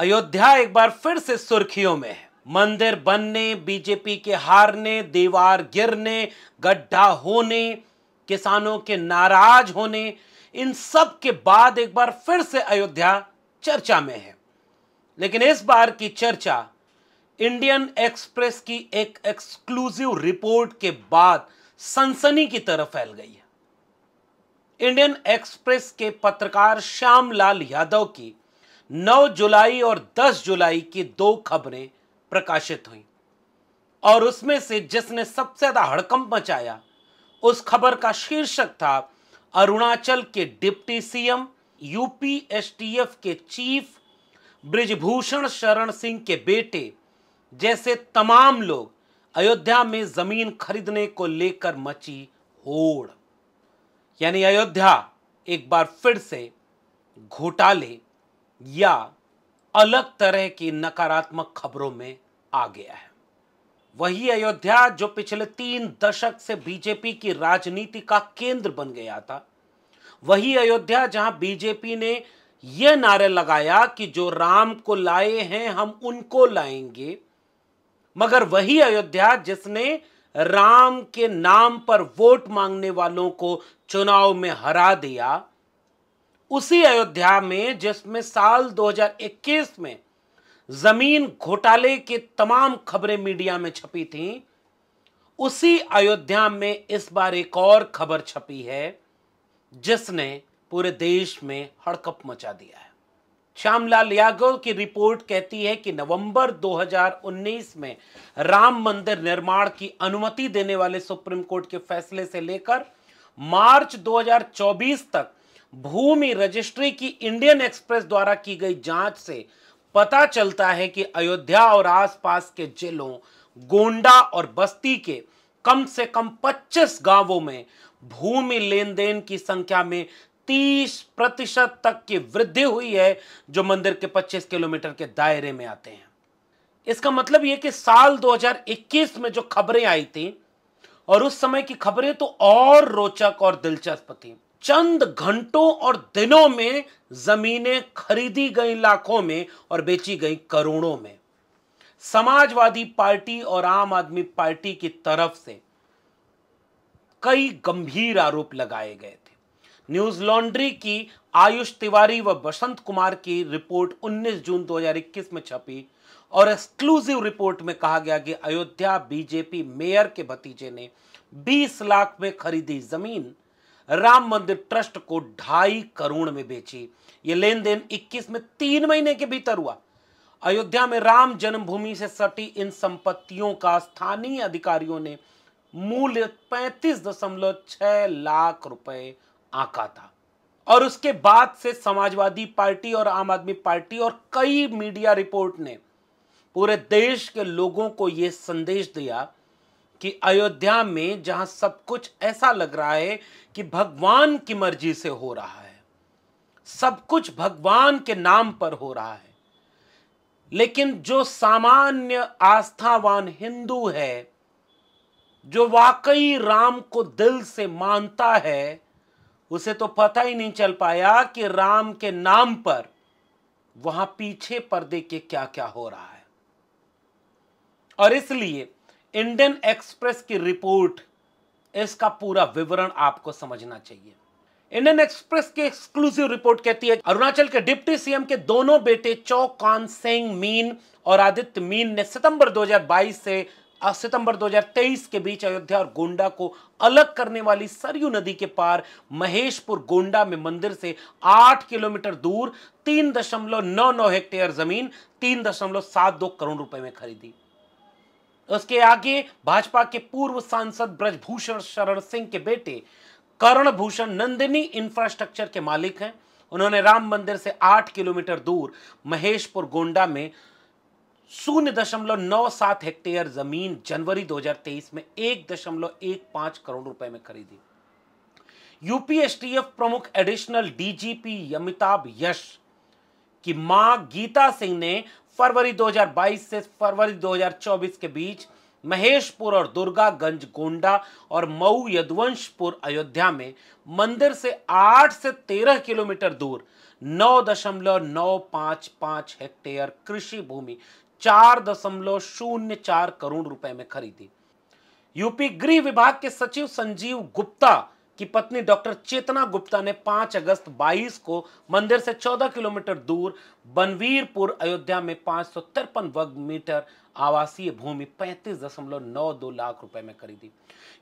अयोध्या एक बार फिर से सुर्खियों में है मंदिर बनने बीजेपी के हारने दीवार गिरने गड्ढा होने किसानों के नाराज होने इन सब के बाद एक बार फिर से अयोध्या चर्चा में है लेकिन इस बार की चर्चा इंडियन एक्सप्रेस की एक एक्सक्लूसिव रिपोर्ट के बाद सनसनी की तरफ फैल गई है इंडियन एक्सप्रेस के पत्रकार श्यामलाल यादव की 9 जुलाई और 10 जुलाई की दो खबरें प्रकाशित हुई और उसमें से जिसने सबसे ज्यादा हड़कंप मचाया उस खबर का शीर्षक था अरुणाचल के डिप्टी सीएम यूपीएसटीएफ के चीफ ब्रिजभूषण शरण सिंह के बेटे जैसे तमाम लोग अयोध्या में जमीन खरीदने को लेकर मची होड़ यानी अयोध्या एक बार फिर से घोटाले या अलग तरह की नकारात्मक खबरों में आ गया है वही अयोध्या जो पिछले तीन दशक से बीजेपी की राजनीति का केंद्र बन गया था वही अयोध्या जहां बीजेपी ने यह नारे लगाया कि जो राम को लाए हैं हम उनको लाएंगे मगर वही अयोध्या जिसने राम के नाम पर वोट मांगने वालों को चुनाव में हरा दिया उसी अयोध्या में जिसमें साल 2021 में जमीन घोटाले की तमाम खबरें मीडिया में छपी थी उसी अयोध्या में इस बार एक और खबर छपी है जिसने पूरे देश में हड़कप मचा दिया है श्यामलाल यादव की रिपोर्ट कहती है कि नवंबर 2019 में राम मंदिर निर्माण की अनुमति देने वाले सुप्रीम कोर्ट के फैसले से लेकर मार्च 2024 तक भूमि रजिस्ट्री की इंडियन एक्सप्रेस द्वारा की गई जांच से पता चलता है कि अयोध्या और आसपास के जिलों गोंडा और बस्ती के कम से कम 25 गांवों में भूमि लेन देन की संख्या में 30 प्रतिशत तक की वृद्धि हुई है जो मंदिर के 25 किलोमीटर के दायरे में आते हैं इसका मतलब यह कि साल 2021 में जो खबरें आई थी और उस समय की खबरें तो और रोचक और दिलचस्प थी चंद घंटों और दिनों में जमीनें खरीदी गई लाखों में और बेची गई करोड़ों में समाजवादी पार्टी और आम आदमी पार्टी की तरफ से कई गंभीर आरोप लगाए गए थे न्यूज लॉन्ड्री की आयुष तिवारी व बसंत कुमार की रिपोर्ट 19 जून 2021 में छपी और एक्सक्लूसिव रिपोर्ट में कहा गया कि अयोध्या बीजेपी मेयर के भतीजे ने 20 लाख में खरीदी जमीन राम मंदिर ट्रस्ट को ढाई करोड़ में बेची ये लेन देन इक्कीस में तीन महीने के भीतर हुआ अयोध्या में राम जन्मभूमि से सटी इन संपत्तियों का स्थानीय अधिकारियों ने मूल्य पैंतीस दशमलव छह लाख रुपए आका था और उसके बाद से समाजवादी पार्टी और आम आदमी पार्टी और कई मीडिया रिपोर्ट ने पूरे देश के लोगों को यह संदेश दिया कि अयोध्या में जहां सब कुछ ऐसा लग रहा है कि भगवान की मर्जी से हो रहा है सब कुछ भगवान के नाम पर हो रहा है लेकिन जो सामान्य आस्थावान हिंदू है जो वाकई राम को दिल से मानता है उसे तो पता ही नहीं चल पाया कि राम के नाम पर वहां पीछे पर्दे के क्या क्या हो रहा है और इसलिए इंडियन एक्सप्रेस की रिपोर्ट इसका पूरा विवरण आपको समझना चाहिए इंडियन एक्सप्रेस की एक्सक्लूसिव रिपोर्ट कहती है अरुणाचल के डिप्टी सीएम के दोनों बेटे चौ कान सिंह मीन और आदित्य मीन ने सितंबर 2022 से सितंबर 2023 के बीच अयोध्या और गोंडा को अलग करने वाली सरयू नदी के पार महेशपुर गोंडा में मंदिर से 8 किलोमीटर दूर 3.99 हेक्टेयर जमीन 3.72 करोड़ रुपए में खरीदी उसके आगे भाजपा के पूर्व सांसद ब्रजभूषण शरण सिंह के बेटे करण भूषण नंदिनी इंफ्रास्ट्रक्चर के मालिक हैं उन्होंने राम मंदिर से आठ किलोमीटर दूर महेशपुर गोंडा में शून्य दशमलव नौ सात हेक्टेयर जमीन जनवरी 2023 में एक दशमलव एक पांच करोड़ रुपए में खरीदी यूपीएसटीएफ प्रमुख एडिशनल डीजीपी अमिताभ यश की मां गीता सिंह ने फरवरी 2022 से फरवरी 2024 के बीच महेशपुर और दुर्गागंज गोंडा और मऊ यदवंशपुर अयोध्या में मंदिर से 8 से 13 किलोमीटर दूर नौ दशमलव नौ हेक्टेयर कृषि भूमि चार दशमलव शून्य चार करोड़ रुपए में खरीदी यूपी गृह विभाग के सचिव संजीव गुप्ता की पत्नी डॉक्टर चेतना गुप्ता ने 5 अगस्त 22 को मंदिर से 14 किलोमीटर दूर बनवीरपुर अयोध्या में पांच सौ तिरपन वर्ग मीटर आवासीय भूमि पैंतीस दशमलव नौ दो लाख रुपए में खरीदी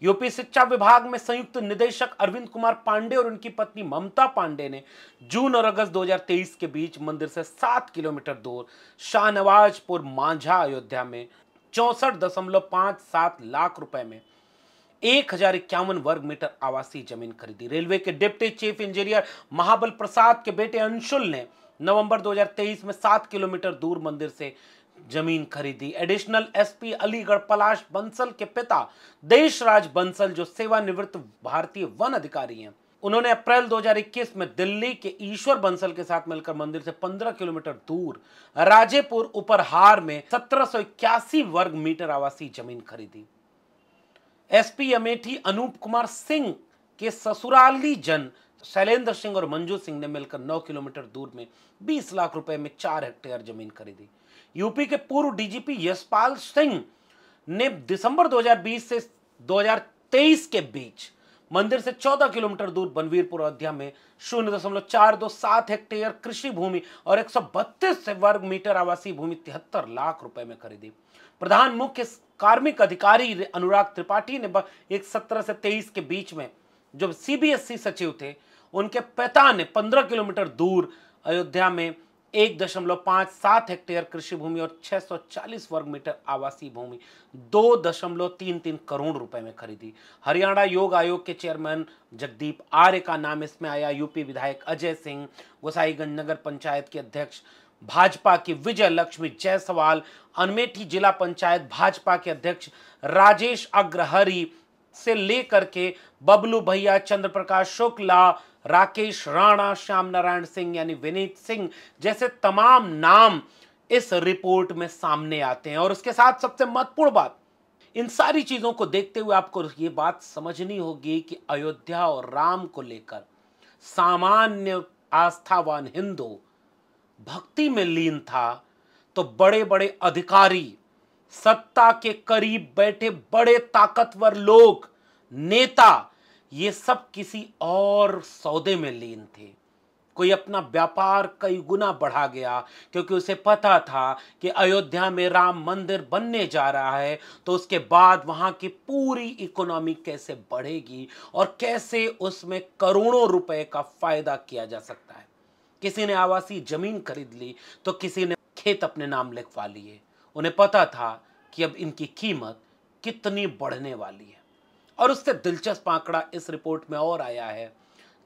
यूपी शिक्षा विभाग में संयुक्त निदेशक अरविंद कुमार पांडे और उनकी पत्नी ममता पांडे ने जून और अगस्त 2023 के बीच मंदिर से सात किलोमीटर दूर शाहनवाजपुर मांझा अयोध्या में चौसठ दशमलव सात लाख रुपए में एक हजार इक्यावन वर्ग मीटर आवासीय जमीन खरीदी रेलवे के deputy chief engineer Mahabal Prasad के बेटे अंशुल ने नवंबर 2023 में सात किलोमीटर दूर मंदिर से जमीन खरीदी एडिशनल एसपी अलीगढ़ पलाश बंसल के पिता देशराज बंसल जो सेवानिवृत्त भारतीय वन अधिकारी हैं उन्होंने अप्रैल 2021 में दिल्ली के ईश्वर बंसल के साथ मिलकर मंदिर से 15 किलोमीटर दूर राजेपुर उपरहार में सत्रह वर्ग मीटर आवासीय जमीन खरीदी एसपी अमेठी अनूप कुमार सिंह के ससुराली जन शैलेंद्र सिंह और मंजू सिंह ने मिलकर 9 किलोमीटर दूर में 20 लाख रुपए में चार हेक्टेयर जमीन खरीदी यूपी के पूर्व डीजीपी यशपाल सिंह ने दिसंबर 2020 से 2023 के बीच मंदिर से 14 किलोमीटर दूर बनवीरपुर अयोध्या में शून्य दशमलव चार दो सात हेक्टेयर कृषि भूमि और एक वर्ग मीटर आवासीय भूमि तिहत्तर लाख रुपए में खरीदी प्रधान मुख्य कार्मिक अधिकारी अनुराग त्रिपाठी ने एक सत्रह से तेईस के बीच में जो सीबीएसई e सचिव थे उनके पिता ने पंद्रह किलोमीटर दूर अयोध्या में एक दशमलव पाँच सात हेक्टेयर कृषि भूमि और 640 वर्ग मीटर आवासीय भूमि दो दशमलव तीन तीन करोड़ रुपए में खरीदी हरियाणा योग आयोग के चेयरमैन जगदीप आर्य का नाम इसमें आया यूपी विधायक अजय सिंह गोसाईगंज नगर पंचायत के अध्यक्ष भाजपा की विजय लक्ष्मी जायसवाल अनमेठी जिला पंचायत भाजपा के अध्यक्ष राजेश अग्रहरी से लेकर के बबलू भैया चंद्रप्रकाश शुक्ला राकेश राणा श्याम नारायण सिंह यानी विनीत सिंह जैसे तमाम नाम इस रिपोर्ट में सामने आते हैं और उसके साथ सबसे महत्वपूर्ण बात इन सारी चीजों को देखते हुए आपको ये बात समझनी होगी कि अयोध्या और राम को लेकर सामान्य आस्थावान हिंदू भक्ति में लीन था तो बड़े बड़े अधिकारी सत्ता के करीब बैठे बड़े ताकतवर लोग नेता ये सब किसी और सौदे में लीन थे कोई अपना व्यापार कई गुना बढ़ा गया क्योंकि उसे पता था कि अयोध्या में राम मंदिर बनने जा रहा है तो उसके बाद वहां की पूरी इकोनॉमी कैसे बढ़ेगी और कैसे उसमें करोड़ों रुपए का फायदा किया जा सकता है किसी ने आवासीय जमीन खरीद ली तो किसी ने खेत अपने नाम लिखवा लिए उन्हें पता था कि अब इनकी कीमत कितनी बढ़ने वाली है और उससे दिलचस्प आंकड़ा इस रिपोर्ट में और आया है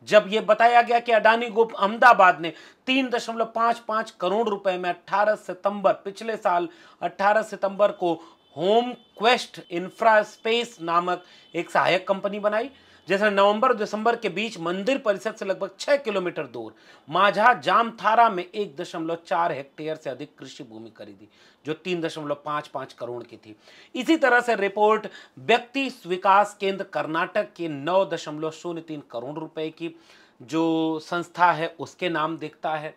जब यह बताया गया कि अडानी ग्रुप अहमदाबाद ने 3.55 करोड़ रुपए में 18 सितंबर पिछले साल 18 सितंबर को होम क्वेस्ट इंफ्रास्पेस नामक एक सहायक कंपनी बनाई जैसा नवंबर दिसंबर के बीच मंदिर परिसर से लगभग छह किलोमीटर दूर माझा जामथारा में एक दशमलव चार हेक्टेयर से अधिक कृषि भूमि खरीदी जो तीन दशमलव पांच पांच करोड़ की थी इसी तरह से रिपोर्ट व्यक्ति विकास केंद्र कर्नाटक के नौ दशमलव शून्य तीन करोड़ रुपए की जो संस्था है उसके नाम देखता है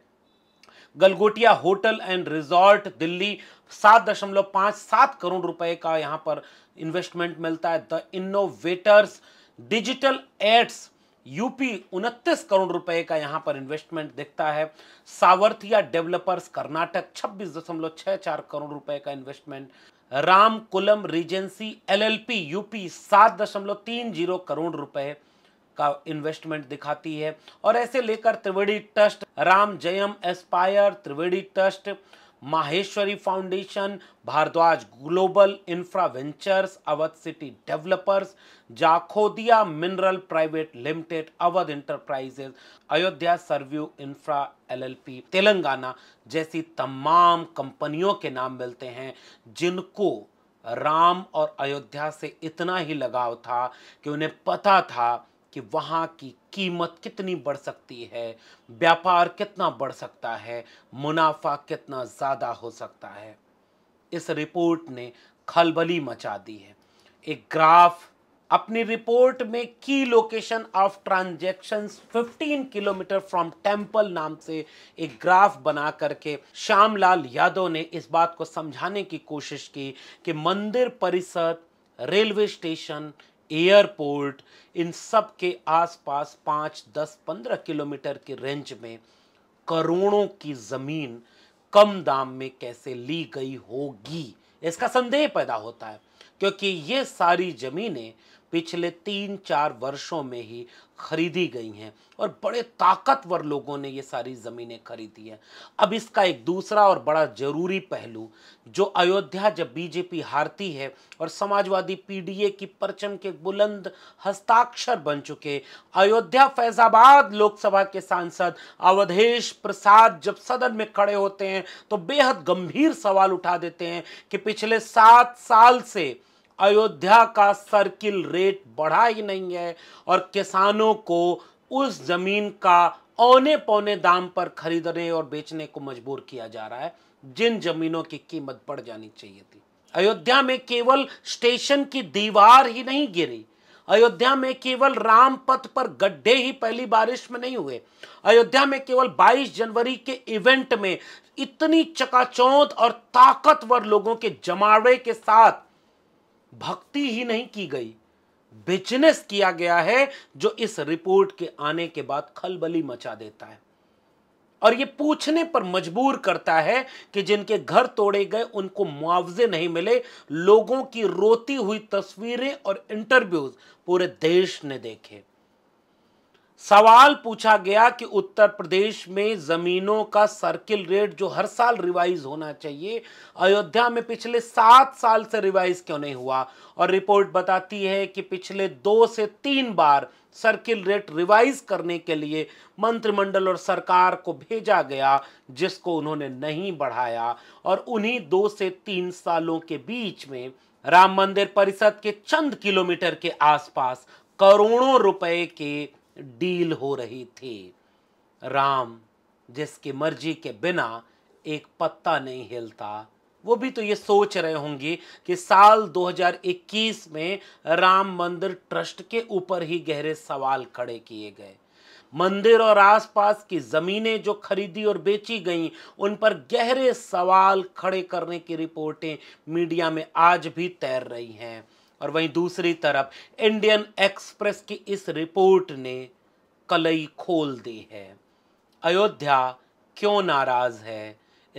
Galgotia hotel and resort Delhi सात दशमलव पांच सात करोड़ रुपए का यहाँ पर इन्वेस्टमेंट मिलता है the innovators digital ads UP उनतीस करोड़ रुपए का यहां पर इन्वेस्टमेंट दिखता है सावर्थिया डेवलपर्स कर्नाटक छब्बीस दशमलव छह चार करोड़ रुपए का investment Ramkulam regency LLP UP सात दशमलव तीन जीरो करोड़ रुपए का इन्वेस्टमेंट दिखाती है और ऐसे लेकर Triveni trust Ram Jayam aspire Triveni trust Maheshwari foundation Bharadwaj global infraventures Awadh city developers Jakhodia mineral private limited Awadh enterprises Ayodhya Sarayu infra LLP Telangana जैसी तमाम कंपनियों के नाम मिलते हैं जिनको राम और अयोध्या से इतना ही लगाव था कि उन्हें पता था कि वहाँ की कीमत कितनी बढ़ सकती है व्यापार कितना बढ़ सकता है मुनाफा कितना ज़्यादा हो सकता है इस रिपोर्ट ने खलबली मचा दी है एक ग्राफ अपनी रिपोर्ट में की location of transaction 15 kilometre from temple नाम से एक ग्राफ बना करके श्यामलाल यादव ने इस बात को समझाने की कोशिश की कि मंदिर परिसर रेलवे स्टेशन एयरपोर्ट इन सब के आसपास पाँच दस पंद्रह किलोमीटर के रेंज में करोड़ों की ज़मीन कम दाम में कैसे ली गई होगी इसका संदेह पैदा होता है क्योंकि ये सारी ज़मीनें पिछले तीन चार वर्षों में ही खरीदी गई हैं और बड़े ताकतवर लोगों ने ये सारी ज़मीनें खरीदी हैं अब इसका एक दूसरा और बड़ा ज़रूरी पहलू जो अयोध्या जब बीजेपी हारती है और समाजवादी पीडीए की परचम के बुलंद हस्ताक्षर बन चुके अयोध्या फैज़ाबाद लोकसभा के सांसद अवधेश प्रसाद जब सदन में खड़े होते हैं तो बेहद गंभीर सवाल उठा देते हैं कि पिछले सात साल से अयोध्या का सर्किल रेट बढ़ा ही नहीं है और किसानों को उस जमीन का औने पौने दाम पर खरीदने और बेचने को मजबूर किया जा रहा है जिन जमीनों की कीमत बढ़ जानी चाहिए थी अयोध्या में केवल स्टेशन की दीवार ही नहीं गिरी अयोध्या में केवल राम पथ पर गड्ढे ही पहली बारिश में नहीं हुए अयोध्या में केवल 22 जनवरी के इवेंट में इतनी चकाचौंध और ताकतवर लोगों के जमावे के साथ भक्ति ही नहीं की गई बिजनेस किया गया है जो इस रिपोर्ट के आने के बाद खलबली मचा देता है और ये पूछने पर मजबूर करता है कि जिनके घर तोड़े गए उनको मुआवजे नहीं मिले लोगों की रोती हुई तस्वीरें और इंटरव्यूज पूरे देश ने देखे सवाल पूछा गया कि उत्तर प्रदेश में जमीनों का सर्किल रेट जो हर साल रिवाइज होना चाहिए अयोध्या में पिछले सात साल से रिवाइज क्यों नहीं हुआ और रिपोर्ट बताती है कि पिछले दो से तीन बार सर्किल रेट रिवाइज करने के लिए मंत्रिमंडल और सरकार को भेजा गया जिसको उन्होंने नहीं बढ़ाया और उन्हीं दो से तीन सालों के बीच में राम मंदिर परिषद के चंद किलोमीटर के आसपास करोड़ों रुपए के डील हो रही थी राम जिसकी मर्जी के बिना एक पत्ता नहीं हिलता वो भी तो ये सोच रहे होंगे कि साल 2021 में राम मंदिर ट्रस्ट के ऊपर ही गहरे सवाल खड़े किए गए मंदिर और आसपास की ज़मीनें जो खरीदी और बेची गईं उन पर गहरे सवाल खड़े करने की रिपोर्टें मीडिया में आज भी तैर रही हैं और वहीं दूसरी तरफ इंडियन एक्सप्रेस की इस रिपोर्ट ने कलई खोल दी है अयोध्या क्यों नाराज है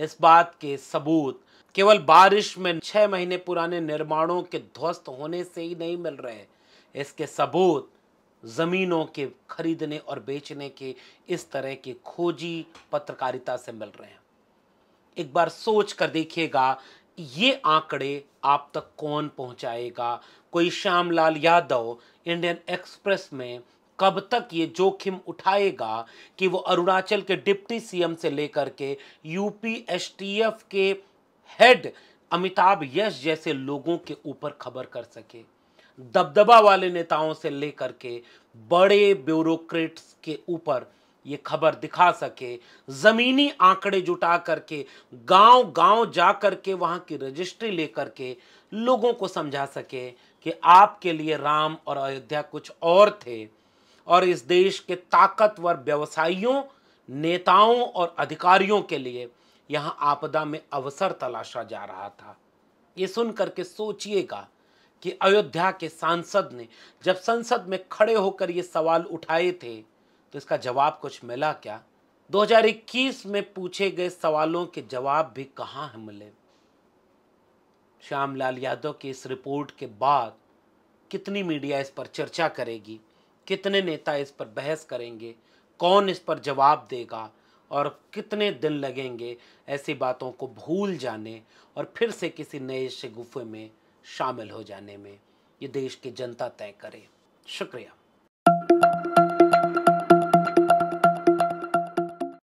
इस बात के सबूत केवल बारिश में छह महीने पुराने निर्माणों के ध्वस्त होने से ही नहीं मिल रहे इसके सबूत ज़मीनों के खरीदने और बेचने के इस तरह की खोजी पत्रकारिता से मिल रहे हैं एक बार सोच कर देखिएगा ये आंकड़े आप तक कौन पहुंचाएगा कोई श्यामलाल यादव इंडियन एक्सप्रेस में कब तक ये जोखिम उठाएगा कि वो अरुणाचल के डिप्टी सीएम से लेकर के यूपी एसटीएफ के हेड अमिताभ यश जैसे लोगों के ऊपर खबर कर सके दबदबा वाले नेताओं से लेकर के बड़े ब्यूरोक्रेट्स के ऊपर ये खबर दिखा सके ज़मीनी आंकड़े जुटा करके गांव गांव जा करके वहाँ की रजिस्ट्री ले करके लोगों को समझा सके कि आपके लिए राम और अयोध्या कुछ और थे और इस देश के ताकतवर व्यवसायियों नेताओं और अधिकारियों के लिए यहाँ आपदा में अवसर तलाशा जा रहा था ये सुन करके सोचिएगा कि अयोध्या के सांसद ने जब संसद में खड़े होकर ये सवाल उठाए थे तो इसका जवाब कुछ मिला क्या 2021 में पूछे गए सवालों के जवाब भी कहाँ हैं मिले श्यामलाल यादव की इस रिपोर्ट के बाद कितनी मीडिया इस पर चर्चा करेगी कितने नेता इस पर बहस करेंगे कौन इस पर जवाब देगा और कितने दिन लगेंगे ऐसी बातों को भूल जाने और फिर से किसी नए शगुफे में शामिल हो जाने में ये देश की जनता तय करे शुक्रिया